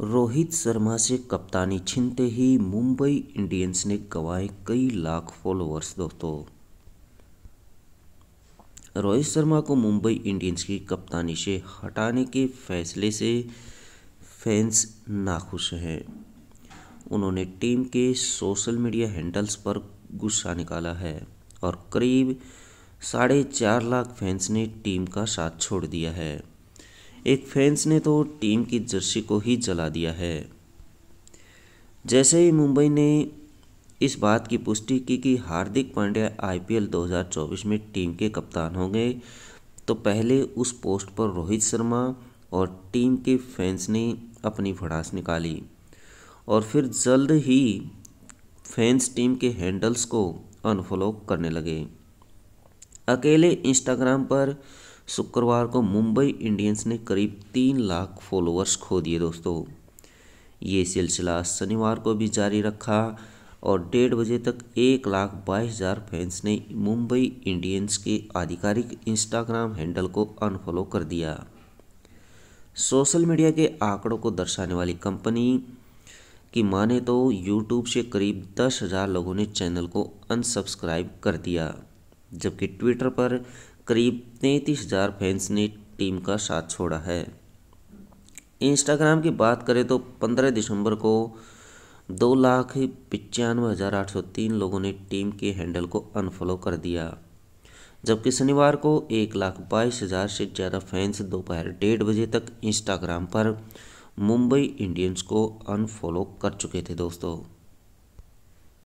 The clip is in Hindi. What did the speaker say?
रोहित शर्मा से कप्तानी छीनते ही मुंबई इंडियंस ने गवाए कई लाख फॉलोअर्स दोस्तों रोहित शर्मा को मुंबई इंडियंस की कप्तानी से हटाने के फैसले से फैंस नाखुश हैं उन्होंने टीम के सोशल मीडिया हैंडल्स पर गुस्सा निकाला है और करीब साढ़े चार लाख फैंस ने टीम का साथ छोड़ दिया है एक फैंस ने तो टीम की जर्सी को ही जला दिया है जैसे ही मुंबई ने इस बात की पुष्टि की कि हार्दिक पांड्या आईपीएल 2024 में टीम के कप्तान होंगे तो पहले उस पोस्ट पर रोहित शर्मा और टीम के फैंस ने अपनी भड़ास निकाली और फिर जल्द ही फैंस टीम के हैंडल्स को अनफॉलो करने लगे अकेले इंस्टाग्राम पर शुक्रवार को मुंबई इंडियंस ने करीब तीन लाख फॉलोअर्स खो दिए दोस्तों ये सिलसिला शनिवार को भी जारी रखा और डेढ़ बजे तक एक लाख बाईस हज़ार फैंस ने मुंबई इंडियंस के आधिकारिक इंस्टाग्राम हैंडल को अनफॉलो कर दिया सोशल मीडिया के आंकड़ों को दर्शाने वाली कंपनी की माने तो यूट्यूब से करीब दस हज़ार लोगों ने चैनल को अनसब्सक्राइब कर दिया जबकि ट्विटर पर करीब तैंतीस हज़ार फैंस ने टीम का साथ छोड़ा है इंस्टाग्राम की बात करें तो 15 दिसंबर को दो लाख पचानवे हज़ार आठ सौ तीन लोगों ने टीम के हैंडल को अनफॉलो कर दिया जबकि शनिवार को एक लाख बाईस हज़ार से ज़्यादा फैंस दोपहर डेढ़ बजे तक इंस्टाग्राम पर मुंबई इंडियंस को अनफॉलो कर चुके थे दोस्तों